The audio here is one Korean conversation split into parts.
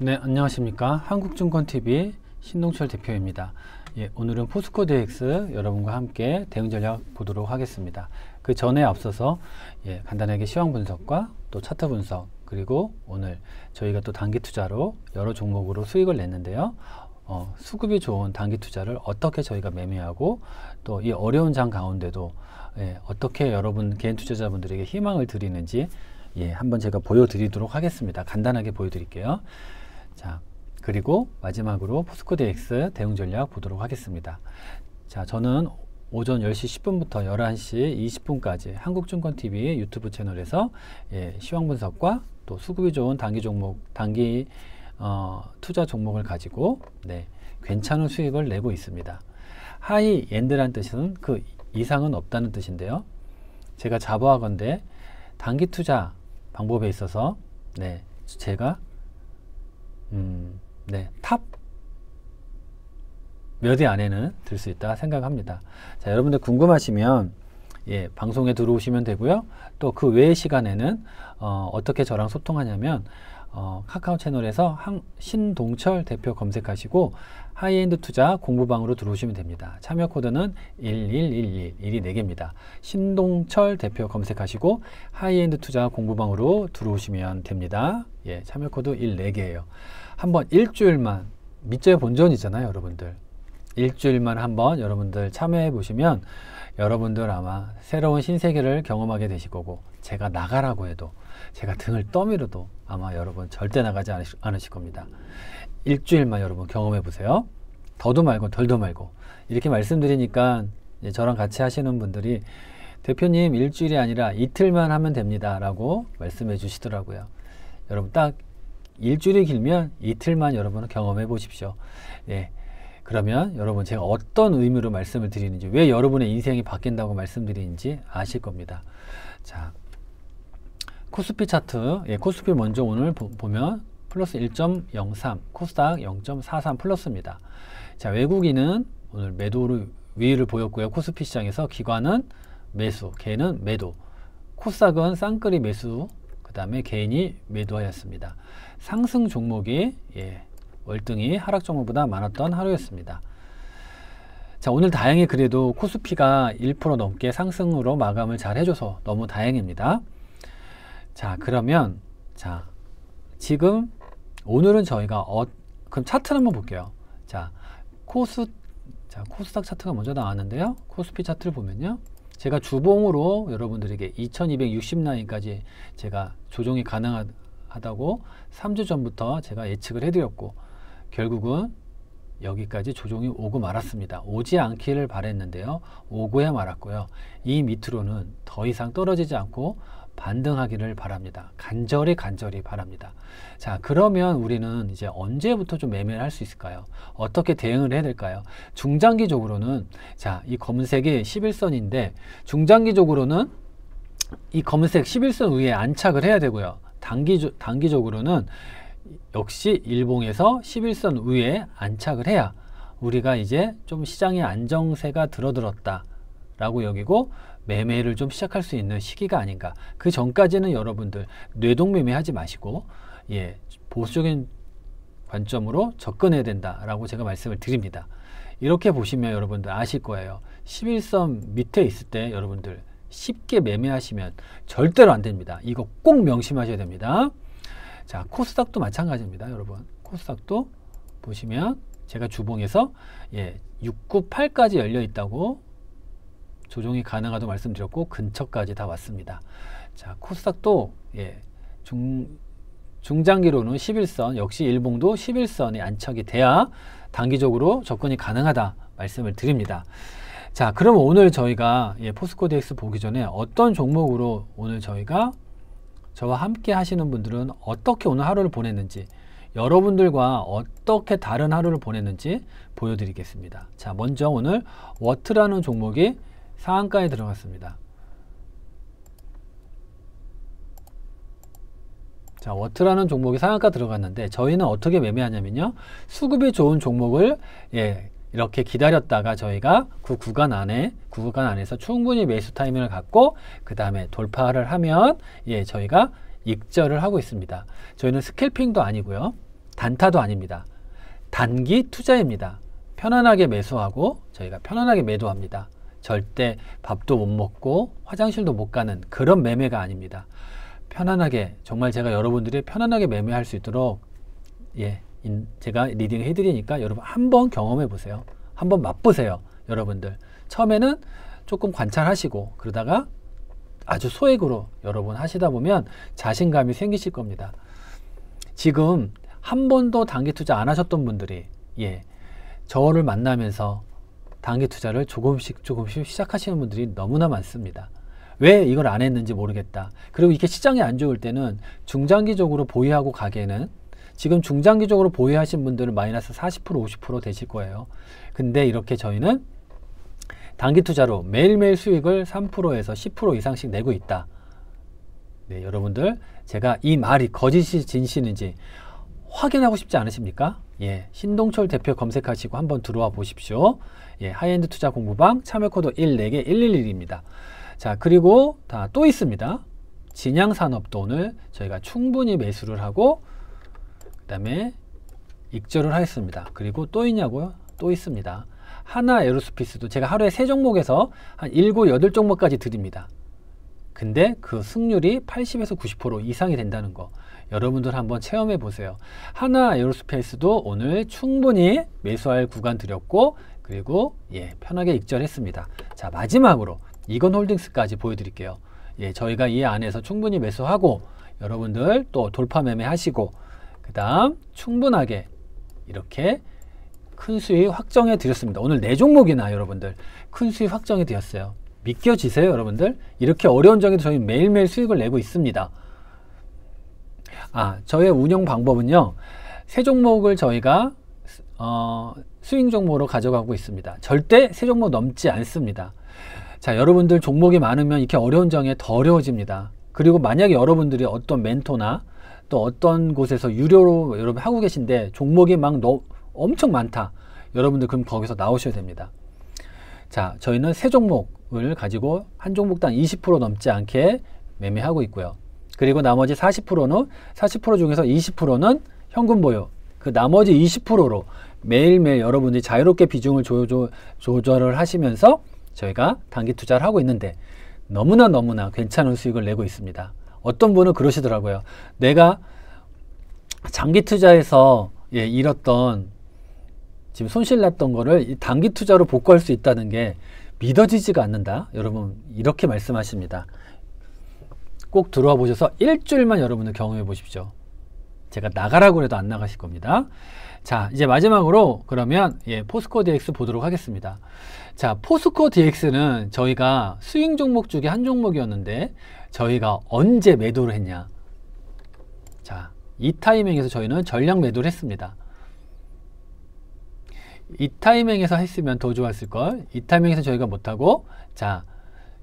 네, 안녕하십니까. 한국증권TV 신동철 대표입니다. 예, 오늘은 포스코 DX 여러분과 함께 대응 전략 보도록 하겠습니다. 그 전에 앞서서 예, 간단하게 시황 분석과 또 차트 분석 그리고 오늘 저희가 또 단기 투자로 여러 종목으로 수익을 냈는데요. 어, 수급이 좋은 단기 투자를 어떻게 저희가 매매하고 또 이 어려운 장 가운데도 예, 어떻게 여러분 개인 투자자분들에게 희망을 드리는지 예, 한번 제가 보여드리도록 하겠습니다. 간단하게 보여드릴게요. 자, 그리고 마지막으로 포스코엑스 대응 전략 보도록 하겠습니다. 자, 저는 오전 10시 10분부터 11시 20분까지 한국증권TV 유튜브 채널에서 예, 시황 분석과 또 수급이 좋은 단기 종목, 단기 어, 투자 종목을 가지고 네, 괜찮은 수익을 내고 있습니다. 하이 엔드란 뜻은 그 이상은 없다는 뜻인데요. 제가 자부하건대 단기 투자 방법에 있어서 네, 제가 음, 네, 탑몇위 안에는 들 수 있다 생각합니다. 자, 여러분들 궁금하시면 예, 방송에 들어오시면 되고요. 또 그 외 시간에는 어, 어떻게 저랑 소통하냐면 어, 카카오 채널에서 한, 신동철 대표 검색하시고 하이엔드 투자 공부방으로 들어오시면 됩니다. 참여 코드는 1111, 1이 4개입니다. 신동철 대표 검색하시고 하이엔드 투자 공부방으로 들어오시면 됩니다. 예, 참여 코드 1, 4개예요. 한번 일주일만, 밑제 본전이잖아요, 여러분들. 일주일만 한번 여러분들 참여해 보시면 여러분들 아마 새로운 신세계를 경험하게 되실 거고 제가 나가라고 해도 제가 등을 떠밀어도 아마 여러분 절대 나가지 않으시, 않으실 겁니다. 일주일만 여러분 경험해 보세요. 더도 말고 덜도 말고 이렇게 말씀드리니까 저랑 같이 하시는 분들이 대표님 일주일이 아니라 이틀만 하면 됩니다 라고 말씀해 주시더라고요. 여러분 딱 일주일이 길면 이틀만 여러분은 경험해 보십시오. 예. 그러면 여러분 제가 어떤 의미로 말씀을 드리는지 왜 여러분의 인생이 바뀐다고 말씀드리는지 아실 겁니다. 자, 코스피 차트, 예, 코스피 먼저 오늘 보, 보면 플러스 1.03, 코스닥 0.43 플러스입니다. 자, 외국인은 오늘 매도를 위를 보였고요. 코스피 시장에서 기관은 매수, 개는 매도, 코스닥은 쌍끌이 매수, 그 다음에 개인이 매도하였습니다. 상승 종목이 예, 월등히 하락 종목보다 많았던 하루였습니다. 자 오늘 다행히 그래도 코스피가 1% 넘게 상승으로 마감을 잘 해줘서 너무 다행입니다. 자, 그러면 자, 지금 오늘은 저희가 어, 그럼 차트를 한번 볼게요. 자, 코스 자, 코스닥 차트가 먼저 나왔는데요. 코스피 차트를 보면요. 제가 주봉으로 여러분들에게 2260 라인까지 제가 조정이 가능하다고 3주 전부터 제가 예측을 해드렸고 결국은 여기까지 조정이 오고 말았습니다. 오지 않기를 바랬는데요. 오고야 말았고요. 이 밑으로는 더 이상 떨어지지 않고 반등하기를 바랍니다. 간절히 간절히 바랍니다. 자 그러면 우리는 이제 언제부터 좀 매매를 할 수 있을까요? 어떻게 대응을 해야 될까요? 중장기적으로는 자이 검은색이 11선인데 중장기적으로는 이 검은색 11선 위에 안착을 해야 되고요. 단기, 단기적으로는 역시 일봉에서 11선 위에 안착을 해야 우리가 이제 좀 시장의 안정세가 들어들었다 라고 여기고 매매를 좀 시작할 수 있는 시기가 아닌가. 그 전까지는 여러분들 뇌동매매 하지 마시고 예, 보수적인 관점으로 접근해야 된다라고 제가 말씀을 드립니다. 이렇게 보시면 여러분들 아실 거예요. 11선 밑에 있을 때 여러분들 쉽게 매매하시면 절대로 안 됩니다. 이거 꼭 명심하셔야 됩니다. 자, 코스닥도 마찬가지입니다, 여러분. 코스닥도 보시면 제가 주봉에서 예, 698까지 열려 있다고 조정이 가능하다고 말씀드렸고 근처까지 다 왔습니다. 자 코스닥도 예, 중, 중장기로는 11선 역시 일봉도 11선에 안착이 돼야 단기적으로 접근이 가능하다 말씀을 드립니다. 자 그럼 오늘 저희가 예, 포스코디엑스 보기 전에 어떤 종목으로 오늘 저희가 저와 함께 하시는 분들은 어떻게 오늘 하루를 보냈는지 여러분들과 어떻게 다른 하루를 보냈는지 보여드리겠습니다. 자, 먼저 오늘 워트라는 종목이 상한가에 들어갔습니다. 자, 워트라는 종목이 상한가 들어갔는데 저희는 어떻게 매매하냐면요. 수급이 좋은 종목을 예, 이렇게 기다렸다가 저희가 그 구간 안에 그 구간 안에서 충분히 매수 타이밍을 갖고 그 다음에 돌파를 하면 예, 저희가 익절을 하고 있습니다. 저희는 스캘핑도 아니고요. 단타도 아닙니다. 단기 투자입니다. 편안하게 매수하고 저희가 편안하게 매도합니다. 절대 밥도 못 먹고 화장실도 못 가는 그런 매매가 아닙니다. 편안하게 정말 제가 여러분들이 편안하게 매매할 수 있도록 예 제가 리딩 해드리니까 여러분 한번 경험해 보세요. 한번 맛보세요, 여러분들. 처음에는 조금 관찰하시고 그러다가 아주 소액으로 여러분 하시다 보면 자신감이 생기실 겁니다. 지금 한 번도 단기 투자 안 하셨던 분들이 예 저를 만나면서 단기 투자를 조금씩 조금씩 시작하시는 분들이 너무나 많습니다. 왜 이걸 안 했는지 모르겠다. 그리고 이렇게 시장이 안 좋을 때는 중장기적으로 보유하고 가게는 지금 중장기적으로 보유하신 분들은 마이너스 40% 50% 되실 거예요. 근데 이렇게 저희는 단기 투자로 매일매일 수익을 3%에서 10% 이상씩 내고 있다. 네, 여러분들 제가 이 말이 거짓이 진실인지 확인하고 싶지 않으십니까? 예, 신동철 대표 검색하시고 한번 들어와 보십시오. 예, 하이엔드 투자 공부방 참여 코드 14개 111입니다. 자, 그리고 다 또 있습니다. 진양 산업도 오늘 저희가 충분히 매수를 하고 그다음에 익절을 하였습니다. 그리고 또 있냐고요? 또 있습니다. 하나 에로스피스도 제가 하루에 세 종목에서 한 7, 8종목까지 드립니다. 근데 그 승률이 80에서 90% 이상이 된다는 거. 여러분들 한번 체험해 보세요. 하나 에어로스페이스도 오늘 충분히 매수할 구간 드렸고 그리고 예 편하게 익절했습니다. 자 마지막으로 이건 홀딩스까지 보여드릴게요. 예 저희가 이 안에서 충분히 매수하고 여러분들 또 돌파 매매 하시고 그 다음 충분하게 이렇게 큰 수익 확정해 드렸습니다. 오늘 네 종목이나 여러분들 큰 수익 확정이 되었어요. 믿겨지세요 여러분들? 이렇게 어려운 장에도 저희 매일매일 수익을 내고 있습니다. 아, 저의 운영 방법은요. 세 종목을 저희가 어, 스윙 종목으로 가져가고 있습니다. 절대 세 종목 넘지 않습니다. 자, 여러분들 종목이 많으면 이렇게 어려운 장에 더 어려워집니다. 그리고 만약에 여러분들이 어떤 멘토나 또 어떤 곳에서 유료로 여러분 하고 계신데 종목이 막 너, 엄청 많다. 여러분들 그럼 거기서 나오셔야 됩니다. 자, 저희는 세 종목을 가지고 한 종목당 20% 넘지 않게 매매하고 있고요. 그리고 나머지 40%는 40% 중에서 20%는 현금 보유. 그 나머지 20%로 매일매일 여러분들이 자유롭게 비중을 조조, 조절을 하시면서 저희가 단기 투자를 하고 있는데 너무나 너무나 괜찮은 수익을 내고 있습니다. 어떤 분은 그러시더라고요. 내가 장기 투자에서 예, 잃었던 지금 손실 났던 거를 단기 투자로 복구할 수 있다는 게 믿어지지가 않는다. 여러분 이렇게 말씀하십니다. 꼭 들어와 보셔서 일주일만 여러분들 경험해 보십시오. 제가 나가라고 해도 안 나가실 겁니다. 자, 이제 마지막으로 그러면 예, 포스코 DX 보도록 하겠습니다. 자, 포스코 DX는 저희가 스윙 종목 중에 한 종목이었는데 저희가 언제 매도를 했냐? 자, 이 타이밍에서 저희는 전량 매도를 했습니다. 이 타이밍에서 했으면 더 좋았을 걸. 이 타이밍에서 저희가 못하고 자,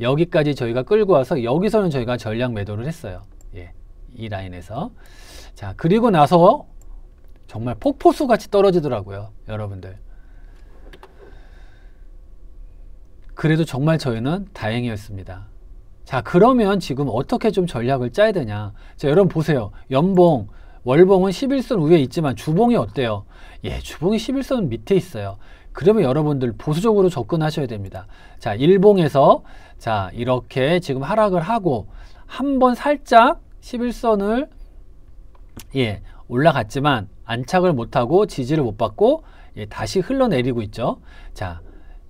여기까지 저희가 끌고 와서 여기서는 저희가 전략 매도를 했어요. 예, 이 라인에서. 자, 그리고 나서 정말 폭포수 같이 떨어지더라고요. 여러분들. 그래도 정말 저희는 다행이었습니다. 자, 그러면 지금 어떻게 좀 전략을 짜야 되냐. 자, 여러분 보세요. 연봉, 월봉은 11선 위에 있지만 주봉이 어때요? 예, 주봉이 11선 밑에 있어요. 그러면 여러분들 보수적으로 접근하셔야 됩니다. 자, 일봉에서 자, 이렇게 지금 하락을 하고 한 번 살짝 11선을 예, 올라갔지만 안착을 못하고 지지를 못 받고 예, 다시 흘러내리고 있죠. 자,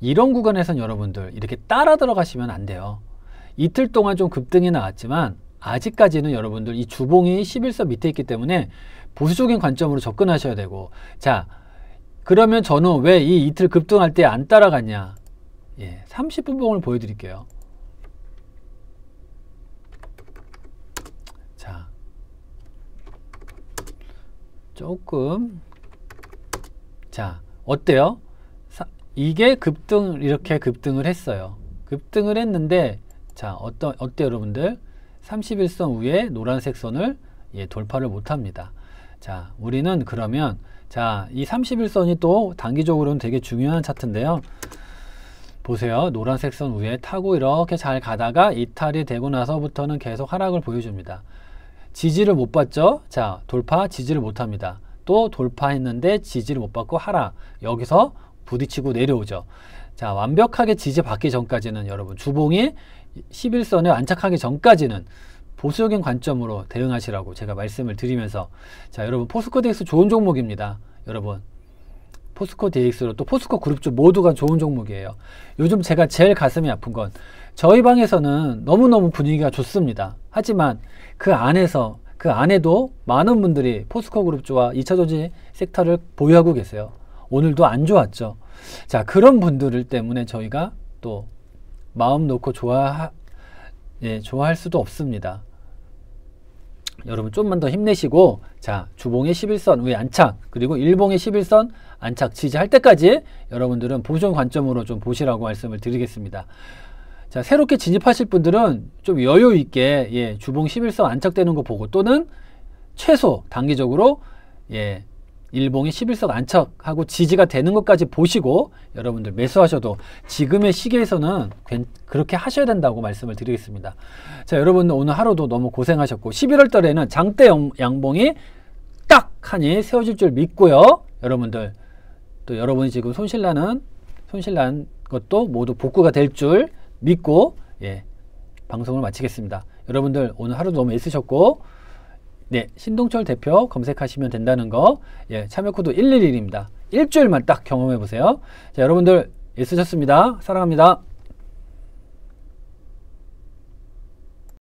이런 구간에선 여러분들 이렇게 따라 들어가시면 안 돼요. 이틀 동안 좀 급등이 나왔지만 아직까지는 여러분들 이 주봉이 11선 밑에 있기 때문에 보수적인 관점으로 접근하셔야 되고 자 그러면 저는 왜 이 이틀 급등할 때 안 따라갔냐? 예, 30분 봉을 보여드릴게요. 자, 조금 자, 어때요? 사, 이게 급등 이렇게 급등을 했어요. 급등을 했는데 자, 어떤 어때 여러분들? 31선 위에 노란색 선을 예, 돌파를 못 합니다. 자, 우리는 그러면 자, 이 31선이 또 단기적으로는 되게 중요한 차트인데요. 보세요. 노란색 선 위에 타고 이렇게 잘 가다가 이탈이 되고 나서부터는 계속 하락을 보여줍니다. 지지를 못 받죠? 자, 돌파 지지를 못 합니다. 또 돌파했는데 지지를 못 받고 하락. 여기서 부딪히고 내려오죠. 자, 완벽하게 지지 받기 전까지는 여러분 주봉이 11선에 안착하기 전까지는 보수적인 관점으로 대응하시라고 제가 말씀을 드리면서 자 여러분 포스코 DX 좋은 종목입니다. 여러분 포스코 DX로 또 포스코 그룹주 모두가 좋은 종목이에요. 요즘 제가 제일 가슴이 아픈 건 저희 방에서는 너무너무 분위기가 좋습니다. 하지만 그 안에서 그 안에도 많은 분들이 포스코 그룹주와 2차 조지 섹터를 보유하고 계세요. 오늘도 안 좋았죠. 자, 그런 분들 때문에 저희가 또 마음 놓고 좋아, 예, 좋아할 수도 없습니다. 여러분 좀만 더 힘내시고 자 주봉의 11선 위 안착 그리고 일봉의 11선 안착 지지할 때까지 여러분들은 보존 관점으로 좀 보시라고 말씀을 드리겠습니다. 자 새롭게 진입하실 분들은 좀 여유 있게 예, 주봉 11선 안착되는 거 보고 또는 최소 단기적으로 예, 일봉이 11석 안척하고 지지가 되는 것까지 보시고 여러분들 매수하셔도 지금의 시기에서는 그렇게 하셔야 된다고 말씀을 드리겠습니다. 자, 여러분 오늘 하루도 너무 고생하셨고 11월 달에는 장대 양봉이 딱 하니 세워질 줄 믿고요. 여러분들 또 여러분이 지금 손실나는 손실난 것도 모두 복구가 될 줄 믿고 예, 방송을 마치겠습니다. 여러분들 오늘 하루도 너무 애쓰셨고 네, 신동철 대표 검색하시면 된다는 거. 예, 참여 코드 111입니다. 일주일만 딱 경험해 보세요. 자, 여러분들 애쓰셨습니다. 사랑합니다.